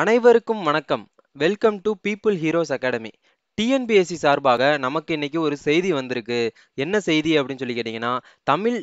அனைவருக்கும் வணக்கம் welcome to people heroes academy TNPSC சார்பாக நமக்கு இன்னைக்கு ஒரு செய்தி வந்திருக்கு என்ன செய்தி அப்படின்னு சொல்லி கேட்டிங்கன்னா தமிழ்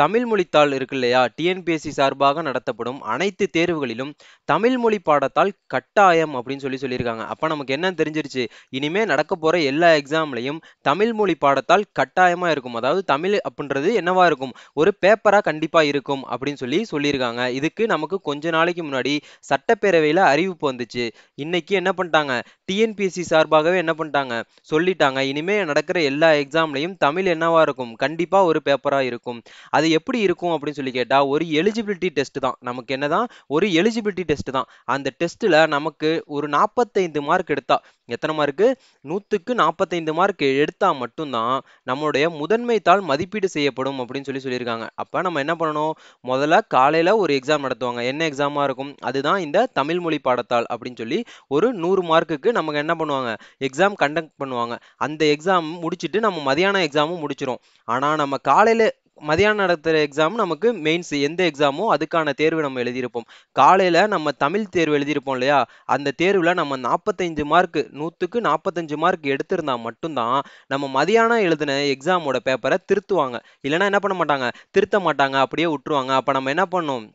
தமிழ் மொழித்தாள் இருக்கு இல்லையா டிஎன்பிஎஸ்சி சார்பாக நடத்தப்படும் அனைத்து தேர்வுகளிலும் தமிழ் மொழி பாடத்தால் கட்டாயம் அப்படின்னு சொல்லி சொல்லியிருக்காங்க அப்போ நமக்கு என்ன தெரிஞ்சிருச்சு இனிமே நடக்க போற எல்லா எக்ஸாம்லையும் தமிழ் மொழி பாடத்தால் கட்டாயமா இருக்கும் அதாவது தமிழ் அப்படின்றது என்னவா இருக்கும் ஒரு பேப்பராக கண்டிப்பாக இருக்கும் அப்படின்னு சொல்லி சொல்லியிருக்காங்க இதுக்கு நமக்கு கொஞ்ச நாளைக்கு முன்னாடி சட்டப்பேரவையில் அறிவிப்பு வந்துச்சு இன்னைக்கு என்ன பண்ணிட்டாங்க டிஎன்பிஎஸ்சி சார்பாகவே என்ன பண்ணிட்டாங்க சொல்லிட்டாங்க இனிமே நடக்கிற எல்லா எக்ஸாம்லையும் தமிழ் என்னவா இருக்கும் கண்டிப்பாக ஒரு பேப்பராக இருக்கும் அது அது எப்படி இருக்கும் அப்படின்னு சொல்லி கேட்டால் ஒரு எலிஜிபிலிட்டி டெஸ்ட் தான் நமக்கு என்னதான் ஒரு எலிஜிபிலிட்டி டெஸ்ட் தான் அந்த டெஸ்ட்டில் நமக்கு ஒரு நாற்பத்தைந்து மார்க் எடுத்தா எத்தனை மார்க்கு நூற்றுக்கு நாற்பத்தைந்து மார்க் எடுத்தால் மட்டும்தான் நம்மளுடைய முதன்மை தாள் மதிப்பீடு செய்யப்படும் அப்படின்னு சொல்லி சொல்லியிருக்காங்க அப்போ நம்ம என்ன பண்ணணும் முதல்ல காலையில் ஒரு எக்ஸாம் நடத்துவாங்க என்ன எக்ஸாமாக இருக்கும் அதுதான் இந்த தமிழ் மொழி பாடத்தாள் அப்படின்னு சொல்லி ஒரு நூறு மார்க்குக்கு நமக்கு என்ன பண்ணுவாங்க எக்ஸாம் கண்டக்ட் பண்ணுவாங்க அந்த எக்ஸாம் முடிச்சுட்டு நம்ம மதியானம் எக்ஸாமும் முடிச்சிடும் ஆனால் நம்ம காலையில் மதியானம் நடத்துகிற எக்ஸாம் நமக்கு மெயின்ஸ் எந்த எக்ஸாமோ அதுக்கான தேர்வு நம்ம எழுதியிருப்போம் காலையில் நம்ம தமிழ் தேர்வு எழுதியிருப்போம் இல்லையா அந்த தேர்வில் நம்ம நாற்பத்தஞ்சு மார்க்கு நூற்றுக்கு நாற்பத்தஞ்சு மார்க் எடுத்திருந்தா மட்டும்தான் நம்ம மதியானம் எழுதின எக்ஸாமோட பேப்பரை திருத்துவாங்க இல்லைன்னா என்ன பண்ண மாட்டாங்க திருத்த மாட்டாங்க அப்படியே விட்டுருவாங்க அப்போ நம்ம என்ன பண்ணோம்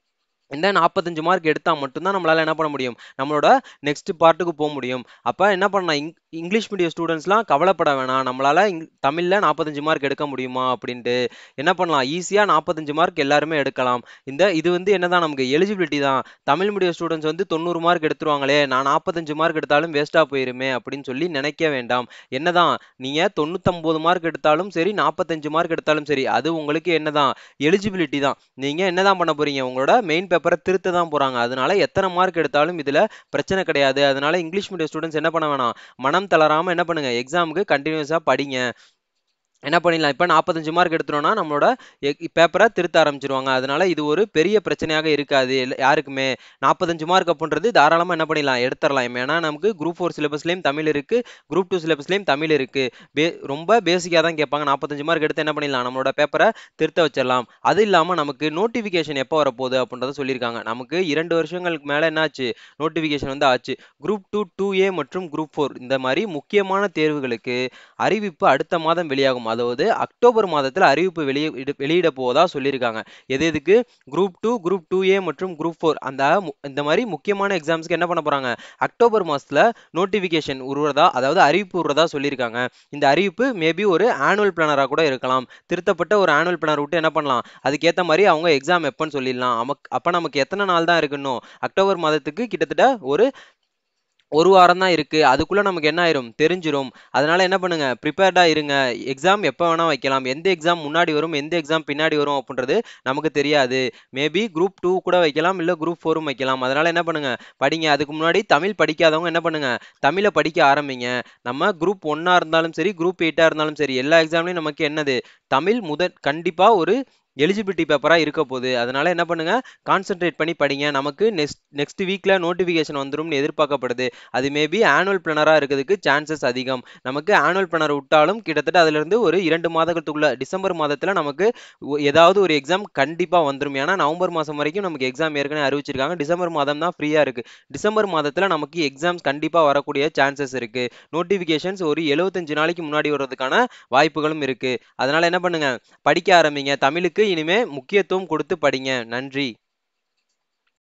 இந்த நாற்பத்தஞ்சு மார்க் எடுத்தால் மட்டும்தான் நம்மளால் என்ன பண்ண முடியும் நம்மளோட நெக்ஸ்ட் பார்ட்டுக்கு போக முடியும் அப்போ என்ன பண்ணலாம் இங் இங்கிலீஷ் மீடியம் ஸ்டூடெண்ட்ஸ்லாம் கவலைப்பட வேணாம் நம்மளால் இங் தமிழில் நாற்பத்தஞ்சு மார்க் எடுக்க முடியுமா அப்படின்ட்டு என்ன பண்ணலாம் ஈஸியாக நாற்பத்தஞ்சு மார்க் எல்லாருமே எடுக்கலாம் இந்த இது வந்து என்னதான் நமக்கு எலிஜிபிலிட்டி தான் தமிழ் மீடியம் ஸ்டூடெண்ட்ஸ் வந்து தொண்ணூறு மார்க் எடுத்துருவாங்களே நான் நாற்பத்தஞ்சு மார்க் எடுத்தாலும் வேஸ்ட்டாக போயிருமே அப்படின்னு சொல்லி நினைக்க வேண்டாம் என்னதான் நீங்கள் தொண்ணூத்தொம்பது மார்க் எடுத்தாலும் சரி நாற்பத்தஞ்சு மார்க் எடுத்தாலும் சரி அது உங்களுக்கு என்னதான் எலிஜிபிலிட்டி தான் நீங்கள் என்னதான் பண்ண போகிறீங்க உங்களோட மெயின் பேப்பரை திருத்த தான் போகிறாங்க அதனால எத்தனை மார்க் எடுத்தாலும் இதில் பிரச்சனை கிடையாது அதனால இங்கிலீஷ் மீடியம் ஸ்டூடெண்ட்ஸ் என்ன பண்ண வேணாம் மன மனம் தளராமல் என்ன பண்ணுங்கள் எக்ஸாமுக்கு கண்டினியூஸாக படிங்க என்ன பண்ணிடலாம் இப்போ நாற்பத்தஞ்சு மார்க் எடுத்துனோம்னா நம்மளோட பேப்பரை திருத்த ஆரம்பிச்சிருவாங்க அதனால இது ஒரு பெரிய பிரச்சனையாக இருக்காது யாருக்குமே நாற்பத்தஞ்சு மார்க் அப்படின்றது தாராளமாக என்ன பண்ணிடலாம் எடுத்துடலாம் ஏன்னா நமக்கு குரூப் ஃபோர் சிலபஸ்லேயும் தமிழ் இருக்குது குரூப் டூ சிலபஸ்லேயும் தமிழ் இருக்குது பே ரொம்ப பேசிக்காக தான் கேட்பாங்க நாற்பத்தஞ்சு மார்க் எடுத்து என்ன பண்ணிடலாம் நம்மளோட பேப்பரை திருத்த வச்சிடலாம் அது இல்லாமல் நமக்கு நோட்டிஃபிகேஷன் எப்போ வரப்போகுது அப்படின்றத சொல்லியிருக்காங்க நமக்கு இரண்டு வருஷங்களுக்கு மேலே என்னாச்சு நோட்டிஃபிகேஷன் வந்து ஆச்சு குரூப் டூ டூ ஏ மற்றும் குரூப் ஃபோர் இந்த மாதிரி முக்கியமான தேர்வுகளுக்கு அறிவிப்பு அடுத்த மாதம் வெளியாகும் அதாவது அக்டோபர் மாதத்தில் அறிவிப்பு வெளியிட வெளியிட போவதா சொல்லியிருக்காங்க எது எதுக்கு group two group two A மற்றும் குரூப் ஃபோர் அந்த இந்த மாதிரி முக்கியமான எக்ஸாம்ஸ்க்கு என்ன பண்ண போகிறாங்க அக்டோபர் மாதத்தில் நோட்டிஃபிகேஷன் உருவதா அதாவது அறிவிப்பு உருவதா சொல்லியிருக்காங்க இந்த அறிவிப்பு மேபி ஒரு ஆனுவல் பிளானராக கூட இருக்கலாம் திருத்தப்பட்ட ஒரு ஆனுவல் பிளானர் விட்டு என்ன பண்ணலாம் அதுக்கேற்ற மாதிரி அவங்க எக்ஸாம் எப்போன்னு சொல்லிடலாம் நமக்கு அப்போ நமக்கு எத்தனை நாள் தான் இருக்கணும் அக்டோபர் மாதத்துக்கு கிட்டத்தட்ட ஒரு ஒரு வாரம் தான் இருக்குது அதுக்குள்ளே நமக்கு என்ன ஆயிரும் தெரிஞ்சிடும் அதனால் என்ன பண்ணுங்கள் ப்ரிப்பேர்டாக இருங்க எக்ஸாம் எப்போ வேணால் வைக்கலாம் எந்த எக்ஸாம் முன்னாடி வரும் எந்த எக்ஸாம் பின்னாடி வரும் அப்படின்றது நமக்கு தெரியாது மேபி குரூப் டூ கூட வைக்கலாம் இல்லை குரூப் ஃபோரும் வைக்கலாம் அதனால் என்ன பண்ணுங்கள் படிங்க அதுக்கு முன்னாடி தமிழ் படிக்காதவங்க என்ன பண்ணுங்கள் தமிழை படிக்க ஆரம்பிங்க நம்ம குரூப் ஒன்னாக இருந்தாலும் சரி குரூப் எயிட்டாக இருந்தாலும் சரி எல்லா எக்ஸாம்லையும் நமக்கு என்னது தமிழ் முத கண்டிப்பாக ஒரு எலிஜிபிலிட்டி பேப்பராக இருக்க போகுது அதனால் என்ன பண்ணுங்கள் கான்சென்ட்ரேட் பண்ணி படிங்க நமக்கு நெக்ஸ்ட் நெக்ஸ்ட் வீக்கில் நோட்டிஃபிகேஷன் வந்துடும்னு எதிர்பார்க்கப்படுது அது மேபி ஆனுவல் பிளனராக இருக்கிறதுக்கு சான்சஸ் அதிகம் நமக்கு ஆனுவல் பிளனர் விட்டாலும் கிட்டத்தட்ட அதுலேருந்து ஒரு இரண்டு மாதத்துக்குள்ளே டிசம்பர் மாதத்தில் நமக்கு ஏதாவது ஒரு எக்ஸாம் கண்டிப்பாக வந்துடும் ஏன்னா நவம்பர் மாதம் வரைக்கும் நமக்கு எக்ஸாம் ஏற்கனவே அறிவிச்சிருக்காங்க டிசம்பர் மாதம் தான் ஃப்ரீயாக இருக்குது டிசம்பர் மாதத்தில் நமக்கு எக்ஸாம்ஸ் கண்டிப்பாக வரக்கூடிய சான்சஸ் இருக்குது நோட்டிஃபிகேஷன்ஸ் ஒரு எழுபத்தஞ்சு நாளைக்கு முன்னாடி வர்றதுக்கான வாய்ப்புகளும் இருக்குது அதனால் என்ன பண்ணுங்கள் படிக்க ஆரம்பிங்க தமிழுக்கு இனிமே முக்கியத்துவம் கொடுத்து படிங்க நன்றி